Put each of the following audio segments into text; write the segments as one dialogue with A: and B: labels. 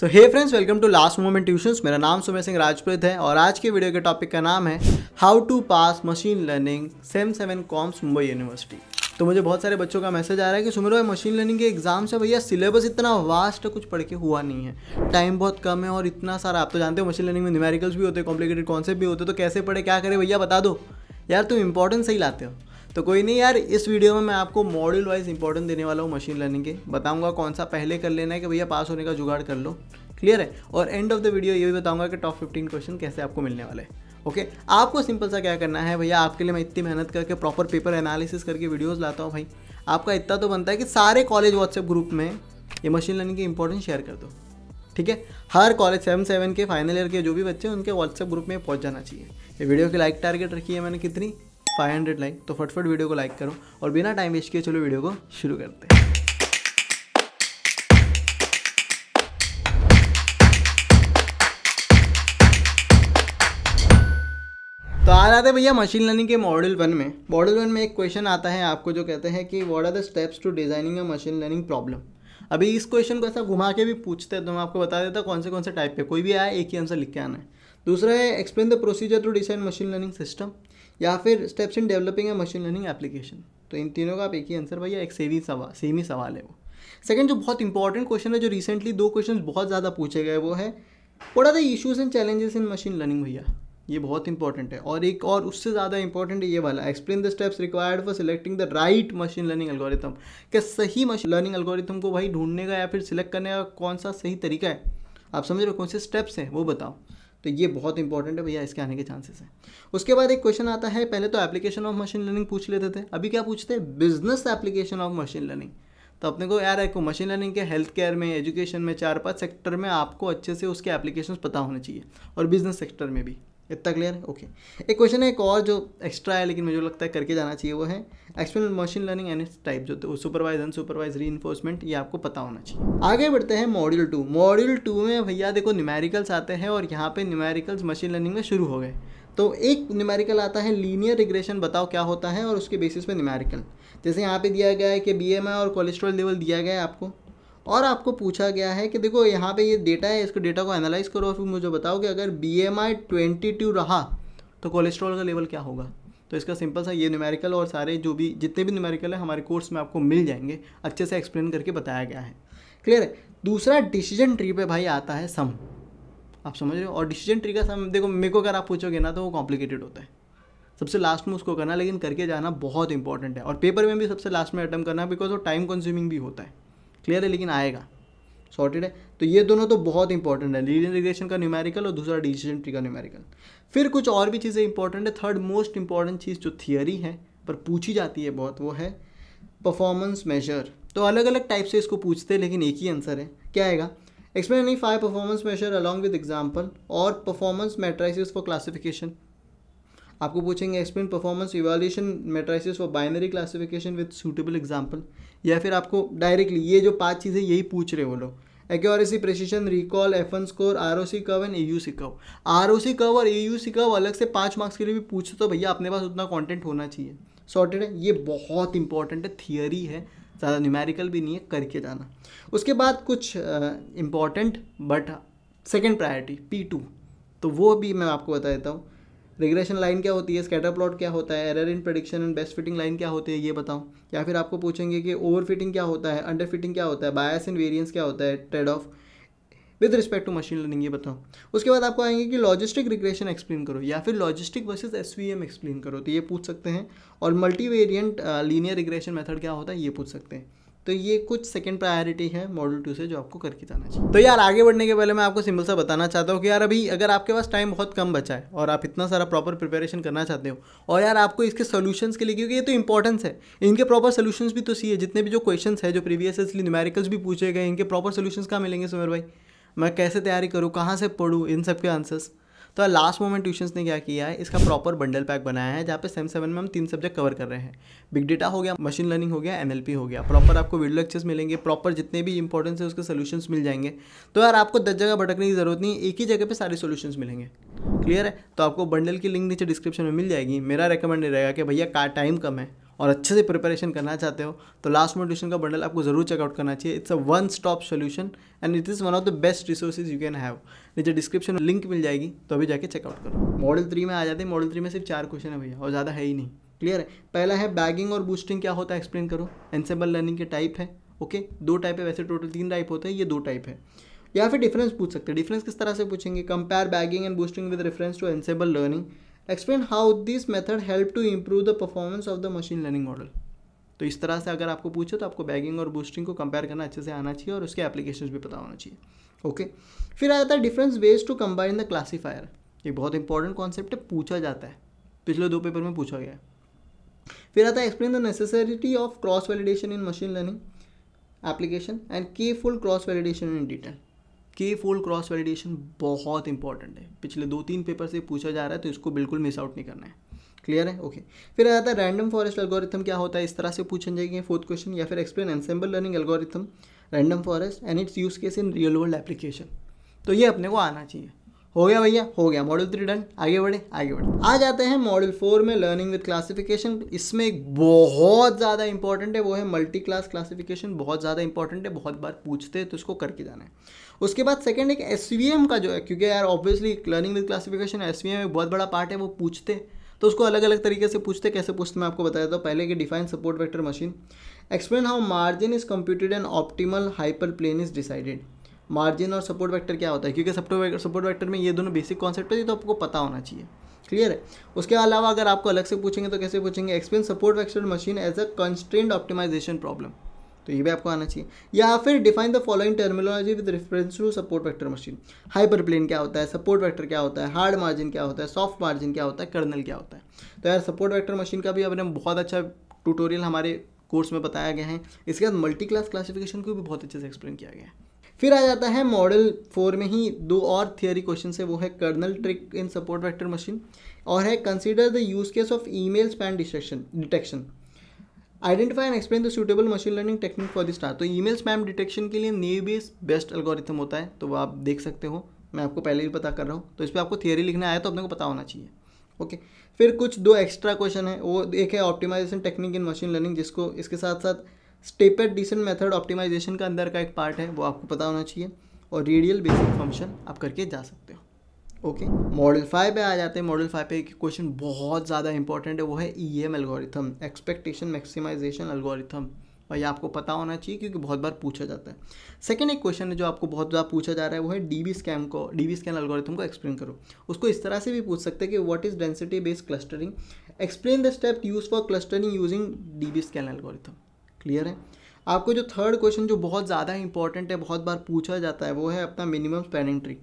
A: So hey friends welcome to last moment tuition मेरा नाम सुमेर सिंह राजप्रीत है और आज के वीडियो के टॉपिक का नाम है how to pass machine learning sem seven comps Mumbai university तो मुझे बहुत सारे बच्चों का मैसेज आ रहा है कि सुमेर भाई मशीन लर्निंग के एग्जाम से भैया सिलेबस इतना वास्ट कुछ पढ़ के हुआ नहीं है टाइम बहुत कम है और इतना सारा आप तो जानते हो मशीन लर्निंग में न्यूमेरिकल्स भी होते हैं कॉम्प्लिकेटेड कॉन्सेप्ट भी होते हैं तो कैसे पढ़े क्या करें भैया बता दो यार तुम इंपॉर्टेंस सही लाते हो तो कोई नहीं यार इस वीडियो में मैं आपको मॉड्यूल वाइज इंपॉर्टेंट देने वाला हूँ मशीन लर्निंग के बताऊँगा कौन सा पहले कर लेना है कि भैया पास होने का जुगाड़ कर लो क्लियर है और एंड ऑफ द वीडियो ये भी बताऊँगा कि टॉप फिफ्टीन क्वेश्चन कैसे आपको मिलने वाला है ओके okay, आपको सिंपल सा क्या करना है भैया आपके लिए मैं इतनी मेहनत करके प्रॉपर पेपर एनालिसिस करके वीडियोस लाता हूँ भाई आपका इतना तो बनता है कि सारे कॉलेज व्हाट्सएप ग्रुप में ये मशीन लर्निंग की इंपॉर्टेंस शेयर कर दो ठीक है हर कॉलेज सेवन सेवन के फाइनल ईयर के जो भी बच्चे हैं उनके व्हाट्सएप ग्रुप में पहुँच जाना चाहिए ये वीडियो की लाइक टारगेट रखी है मैंने कितनी 500 लाइक तो फटफट वीडियो को लाइक करो और बिना टाइम वेस्ट किए चलो वीडियो को शुरू करते हैं आते तो आ जाते भैया मशीन लर्निंग के मॉडल वन में मॉडल वन में एक क्वेश्चन आता है आपको जो कहते हैं कि what are the steps to designing a machine learning problem अभी इस क्वेश्चन को ऐसा घुमा के भी पूछते हैं तो मैं आपको बता देता हूँ कौन से कौन से टाइप पे कोई भी आया एक ही आंसर लिख के आना है दूसरा है explain the procedure to decide machine learning system या फिर steps in developing a machine learning application तो इन तीनों का आप एक ही आंसर भैया एक सेम ही सवाल सेम ही सवाल है वो सेकंड जो बहुत इंपॉर्टेंट क्वेश्चन है जो रिसेंटली दो क्वेश्चन बहुत ज़्यादा पूछे गए वो है what are the issues and challenges in machine learning भैया ये बहुत इंपॉर्टेंट है और एक और उससे ज़्यादा इंपॉर्टेंट ये वाला explain the steps required for selecting the right machine learning algorithm क्या सही मशीन लर्निंग एल्गोरिथम को भाई ढूंढने का या फिर सिलेक्ट करने का कौन सा सही तरीका है आप समझ रहे हो कौन से स्टेप्स हैं वो बताओ तो ये बहुत इंपॉर्टेंट है भैया इसके आने के चांसेस हैं उसके बाद एक क्वेश्चन आता है पहले तो एप्लीकेशन ऑफ मशीन लर्निंग पूछ लेते थे अभी क्या पूछते हैं business application of machine learning तो अपने को यार एक मशीन लर्निंग के हेल्थ केयर में एजुकेशन में चार पांच सेक्टर में आपको अच्छे से उसके एप्लीकेशन पता होने चाहिए और बिजनेस सेक्टर में भी इतना क्लियर है ओके एक क्वेश्चन है एक और जो एक्स्ट्रा है लेकिन मुझे लगता है करके जाना चाहिए वो है external machine learning and its type जो सुपरवाइज अनसुपरवाइज री इन्फोर्समेंट ये आपको पता होना चाहिए आगे बढ़ते हैं मॉड्यूल टू मॉड्यूल टू में भैया देखो न्यूमेरिकल्स आते हैं और यहाँ पे न्यूमेरिकल्स मशीन लर्निंग में शुरू हो गए तो एक न्यूमेरिकल आता है लीनियर रिग्रेशन बताओ क्या होता है और उसके बेसिस पे न्यूमेरिकल जैसे यहाँ पे दिया गया है कि बी और कोलेस्ट्रॉल लेवल दिया गया है आपको और आपको पूछा गया है कि देखो यहाँ पे ये डेटा है इसको डेटा को एनालाइज करो और फिर मुझे बताओ कि अगर B M I twenty two रहा तो कोलेस्ट्रॉल का लेवल क्या होगा तो इसका सिंपल सा ये न्यूमेरिकल और सारे जो भी जितने भी न्यूमेरिकल है हमारे कोर्स में आपको मिल जाएंगे अच्छे से एक्सप्लेन करके बताया गया है क्लियर है दूसरा डिसीजन ट्री पे भाई आता है सम आप समझ रहे हो और डिसीजन ट्री का सम देखो मेरे को अगर आप पूछोगे ना तो वो कॉम्प्लिकेटेड होता है सबसे लास्ट में उसको करना लेकिन करके जाना बहुत इंपॉर्टेंट है और पेपर में भी सबसे लास्ट में अटैम्प करना बिकॉज वो टाइम कंज्यूमिंग भी होता है क्लियर है लेकिन आएगा सॉर्टेड है तो ये दोनों तो बहुत इंपॉर्टेंट है लीनियर रिग्रेशन का न्यूमेरिकल और दूसरा डिसीजन ट्री का न्यूमेरिकल फिर कुछ और भी चीज़ें इंपॉर्टेंट है थर्ड मोस्ट इंपॉर्टेंट चीज़ जो थियरी है पर पूछी जाती है बहुत वो है परफॉर्मेंस मेजर तो अलग अलग टाइप से इसको पूछते हैं लेकिन एक ही आंसर है क्या आएगा five performance measure along with example और परफॉर्मेंस मेट्राइसिस फॉर क्लासिफिकेशन आपको पूछेंगे explain performance evaluation matrices for binary classification with suitable example या फिर आपको डायरेक्टली ये जो पाँच चीज़ें यही पूछ रहे हो लोग accuracy precision recall F N score R O C curve and A you see कव आर ओ सी कव और ए यू सी कव अलग से पाँच मार्क्स के लिए भी पूछते तो भैया अपने पास उतना कॉन्टेंट होना चाहिए सॉर्टेड है ये बहुत इंपॉर्टेंट है थियरी है ज़्यादा न्यूमेरिकल भी नहीं है करके जाना उसके बाद कुछ important but second priority P two तो वो भी मैं आपको बता देता हूँ रिग्रेशन लाइन क्या होती है स्कैटर प्लॉट क्या होता है error in prediction and best fitting line क्या होती है ये बताऊँ या फिर आपको पूछेंगे कि ओवर फिटिंग क्या होता है अंडर फिटिंग क्या होता है बायस एंड वेरियंस क्या होता है trade off with respect to machine learning ये बताओ उसके बाद आपको आएंगे कि लॉजिस्टिक रिग्रेशन एक्सप्लेन करो या फिर logistic versus S V M explain करो तो ये पूछ सकते हैं और multi variant linear regression method क्या होता है ये पूछ सकते हैं तो ये कुछ सेकंड प्रायोरिटी है मॉडल टू से जो आपको करके जाना चाहिए तो यार आगे बढ़ने के पहले मैं आपको सिंपल सा बताना चाहता हूँ कि यार अभी अगर आपके पास टाइम बहुत कम बचा है और आप इतना सारा प्रॉपर प्रिपरेशन करना चाहते हो और यार आपको इसके सोल्यूशंस के लिए क्योंकि ये तो इंपॉर्टेंस है इनके प्रॉपर सोल्यूशन भी तो सी है जितने भी जो क्वेश्चन है जो प्रीवियस न्यूमेरिकल्स भी पूछे गए इनके प्रॉपर सोल्यूशन कहाँ मिलेंगे सुमर भाई मैं कैसे तैयारी करूँ कहाँ से पढ़ूँ इन सब के आंसर्स तो लास्ट मोमेंट ट्यूशंस ने क्या किया है इसका प्रॉपर बंडल पैक बनाया है जहाँ पे सेम सेवन में हम तीन सब्जेक्ट कवर कर रहे हैं बिग डेटा हो गया मशीन लर्निंग हो गया एम हो गया प्रॉपर आपको वीडियो लेक्चर्स मिलेंगे प्रॉपर जितने भी इंपॉर्टेंस है उसके सोल्यूशन मिल जाएंगे तो यार आपको दस जगह भटकने की जरूरत नहीं एक ही जगह पर सारे सोल्यूशन मिलेंगे क्लियर है तो आपको बंडल की लिंक नीचे डिस्क्रिप्शन में मिल जाएगी मेरा रिकमेंड रहेगा कि भैया का टाइम कम है और अच्छे से प्रिपरेशन करना चाहते हो तो लास्ट मोटिवेशन का बंडल आपको ज़रूर चेकआउट करना चाहिए it's a one stop solution and it is one of the best resources you can have नीचे डिस्क्रिप्शन में लिंक मिल जाएगी तो अभी जाके चेकआउट करो मॉडल थ्री में आ जाते हैं मॉडल थ्री में सिर्फ चार क्वेश्चन है भैया और ज़्यादा है ही नहीं क्लियर है पहला है बैगिंग और बूस्टिंग क्या होता है एक्सप्लेन करो एनसेबल लर्निंग के टाइप है ओके दो टाइप है वैसे टोटल तीन टाइप होते हैं ये दो टाइप है या फिर डिफरेंस पूछ सकते हैं डिफरेंस किस तरह से पूछेंगे compare bagging and boosting with reference to ensemble learning explain how this method help to improve the performance of the machine learning model तो इस तरह से अगर आपको पूछो तो आपको बैगिंग और बूस्टिंग को कंपेयर करना अच्छे से आना चाहिए और उसके एप्लीकेशन भी पता होना चाहिए ओके फिर आ जाता है difference ways to combine the classifier ये बहुत इंपॉर्टेंट कॉन्सेप्ट है पूछा जाता है पिछले दो पेपर में पूछा गया है फिर आता है explain the necessity of cross validation in machine learning application and K full cross validation in detail K fold cross validation बहुत इंपॉर्टेंट है पिछले दो तीन पेपर से पूछा जा रहा है तो इसको बिल्कुल मिस आउट नहीं करना है क्लियर है ओके okay. फिर आ जाता है रैंडम फॉरेस्ट एल्गोरिथम क्या होता है इस तरह से पूछा जाएंगे फोर्थ क्वेश्चन या फिर explain ensemble learning algorithm random forest and its use case in real world application तो ये अपने को आना चाहिए हो गया भैया हो गया मॉडल थ्री डन आगे बढ़े आगे बढ़े आ जाते हैं मॉडल फोर में लर्निंग विद क्लासिफिकेशन इसमें एक बहुत ज़्यादा इंपॉर्टेंट है वो है मल्टी क्लास क्लासिफिकेशन बहुत ज़्यादा इंपॉर्टेंट है बहुत बार पूछते हैं तो उसको करके जाना है उसके बाद सेकेंड एक एस का जो है क्योंकि यार ऑब्वियसली लर्निंग विद क्लासिफिकेशन एस एक बहुत बड़ा पार्ट है वो पूछते तो उसको अलग अलग तरीके से पूछते कैसे पूछते मैं आपको बताया था पहले कि define support vector machine explain how margin is computed and optimal hyper plane is decided margin और सपोर्ट वैक्टर क्या होता है क्योंकि सपोर्ट सपोर्ट वैक्टर में ये दोनों बेसिक कॉन्सेप्ट है तो आपको पता होना चाहिए क्लियर है उसके अलावा अगर आपको अलग से पूछेंगे तो कैसे पूछेंगे explain support vector machine as a constrained optimization problem तो ये भी आपको आना चाहिए या फिर define the following terminology with reference to support vector machine hyper plane क्या होता है सपोर्ट वेक्टर क्या होता है हार्ड मार्जिन क्या होता है सॉफ्ट मार्जिन क्या होता है कर्नल क्या होता है तो यार सपोर्ट वेक्टर मशीन का भी अपने बहुत अच्छा टूटोरियल हमारे कोर्स में बताया गया है इसके बाद मल्टी क्लास क्लासिफिकेशन को भी बहुत अच्छे से एक्सप्लेन किया गया है फिर आ जाता है मॉडल फोर में ही दो और थियोरी क्वेश्चन है वो है kernel trick in support vector machine और है consider the use case of E mail span detection detection identify and explain the suitable machine learning technique for this star तो mail spam detection के लिए naive Bayes best algorithm होता है तो वो आप देख सकते हो मैं आपको पहले भी पता कर रहा हूँ तो इस पर आपको थियोरी लिखना आया तो अपने को पता होना चाहिए ओके okay. फिर कुछ दो एक्स्ट्रा क्वेश्चन है वो एक है optimization technique in machine learning जिसको इसके साथ साथ स्टेपेड डिसेंट मेथड ऑप्टिमाइजेशन का अंदर का एक पार्ट है वो आपको पता होना चाहिए और रेडियल बेसिक फंक्शन आप करके जा सकते हो ओके मॉडल फाइव पे आ जाते हैं मॉडल फाइव पे एक क्वेश्चन बहुत ज़्यादा इंपॉर्टेंट है वो है E M algorithm expectation maximization algorithm और ये आपको पता होना चाहिए क्योंकि बहुत बार पूछा जाता है सेकेंड एक क्वेश्चन है जो आपको बहुत ज़्यादा पूछा जा रहा है वो है डी बी स्कैम को डी बी स्कैन एल्गोरिथम को एक्सप्लेन करो उसको इस तरह से भी पूछ सकते हैं कि what is density based clustering explain the step use for clustering using D B scan algorithm clear है आपको जो थर्ड क्वेश्चन जो बहुत ज़्यादा इंपॉर्टेंट है बहुत बार पूछा जाता है वो है अपना मिनिमम स्पैनिंग ट्री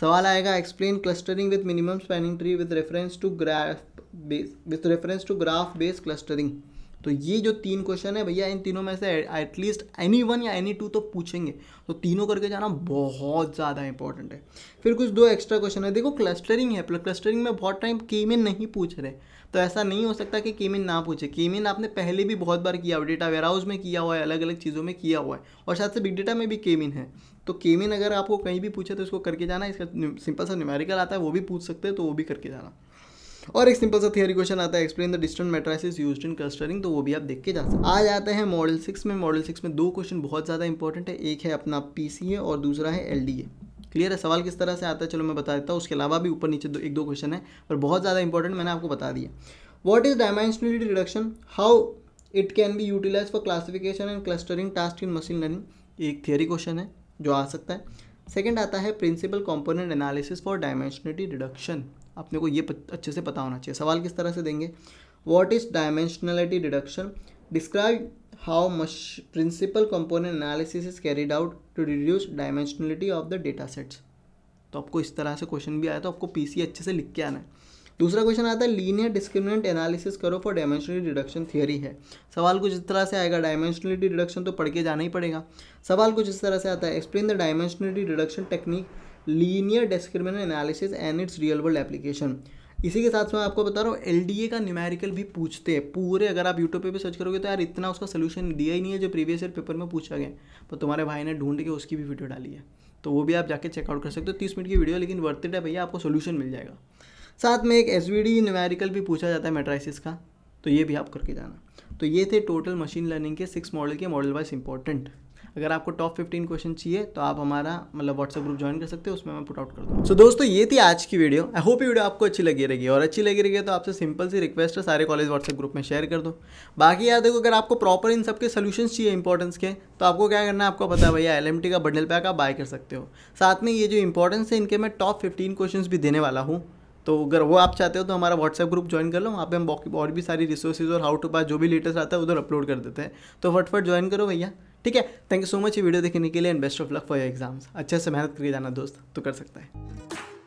A: सवाल आएगा explain clustering with minimum spanning tree with reference to graph base with reference to graph base clustering तो ये जो तीन क्वेश्चन है भैया इन तीनों में से एटलीस्ट एनी वन या एनी टू तो पूछेंगे तो तीनों करके जाना बहुत ज़्यादा इंपॉर्टेंट है फिर कुछ दो एक्स्ट्रा क्वेश्चन है देखो क्लस्टरिंग है क्लस्टरिंग में बहुत टाइम केमिन नहीं पूछ रहे तो ऐसा नहीं हो सकता कि केमिन ना पूछे केमिन आपने पहले भी बहुत बार किया हुआ डेटा वेयरहाउस में किया हुआ है अलग अलग चीज़ों में किया हुआ है और शायद से बिग डेटा में भी केमिन है तो केमिन अगर आपको कहीं भी पूछे तो इसको करके जाना इसका सिंपल सा न्यूमेरिकल आता है वो भी पूछ सकते हैं तो वो भी करके जाना और एक सिंपल सा थियरी क्वेश्चन आता है explain the distant matrices use in clustering तो वो भी आप देख के जा सकते आ जाते हैं मॉडल सिक्स में मॉडल सिक्स में दो क्वेश्चन बहुत ज़्यादा इंपॉर्टेंट है एक है अपना पी और दूसरा है एल क्लियर है सवाल किस तरह से आता है चलो मैं बता देता हूँ उसके अलावा भी ऊपर नीचे दो एक दो क्वेश्चन है पर बहुत ज़्यादा इंपॉर्टेंट मैंने आपको बता दिया what is dimensionality reduction how it can be utilize for classification and clustering task in machine learning एक थियरी क्वेश्चन है जो आ सकता है सेकेंड आता है principal component analysis for dimensionality reduction अपने को ये अच्छे से पता होना चाहिए सवाल किस तरह से देंगे what is dimensionality reduction describe how much principal component analysis is carried out to reduce dimensionality of the data sets तो आपको इस तरह से क्वेश्चन भी आया तो आपको पीसी अच्छे से लिख के आना है दूसरा क्वेश्चन आता है लीनियर डिस्क्रिमिनेंट एनालिसिस करो फॉर डायमेंशनली डिडक्शन थियरी है सवाल कुछ इस तरह से आएगा डायमेंशनलिटी डिडक्शन तो पढ़ के जाना ही पड़ेगा सवाल कुछ इस तरह से आता है explain the dimensionality deduction technique linear discriminant analysis and its real world application इसी के साथ मैं आपको बता रहा हूँ एल का न्यूमेरिकल भी पूछते हैं पूरे अगर आप यूट्यूब पे भी सर्च करोगे तो यार इतना उसका सोल्यूशन दिया ही नहीं है जो प्रीवियस ईयर पेपर में पूछा गया पर तुम्हारे भाई ने ढूंढ के उसकी भी वीडियो डाली है तो वो भी आप जाके चेकआउट कर सकते हो तीस मिनट की वीडियो लेकिन वर्थ इट है भैया आपको सोल्यूशन मिल जाएगा साथ में एक एस न्यूमेरिकल भी पूछा जाता है मेट्राइसिस का तो ये भी आप करके जाना तो ये थे टोटल मशीन लर्निंग के सिक्स मॉडल के मॉडल वाइज इंपॉर्टेंट अगर आपको टॉप फिफ्टीन क्वेश्चन चाहिए तो आप हमारा मतलब व्हाट्सअप ग्रुप ज्वाइन कर सकते हो उसमें मैं पुट आउट कर दूँ सो so, दोस्तों ये थी आज की वीडियो आई होप ये वीडियो आपको अच्छी लगी रहेगी और अच्छी लगी रहेगी तो आपसे सिंपल सी रिक्वेस्ट है सारे कॉलेज व्हाट्सएप ग्रुप में शेयर कर दो बाकी याद देखो अगर आपको प्रॉपर इन सबके सोल्यूशन चाहिए इंपॉर्टेंस के तो आपको क्या करना है आपको पता है भैया एल का बंडल पैक आप बाय कर सकते हो साथ में ये जो इंपॉर्टेंस है इनके मैं टॉप फिफ्टीन क्वेश्चन भी देने वाला हूँ तो अगर वो आप चाहते हो तो हमारा व्हाट्सएप ग्रुप ज्वाइन कर लो वहाँ पे हम बाकी और भी सारी रिसोर्सेज और हाउ टू पास जो भी लेटेस्ट आता है उधर अपलोड कर देते हैं तो फटफट ज्वाइन करो भैया ठीक है थैंक यू सो मच ये वीडियो देखने के लिए and best of luck for your exams अच्छे से मेहनत करके जाना दोस्त तो कर सकता है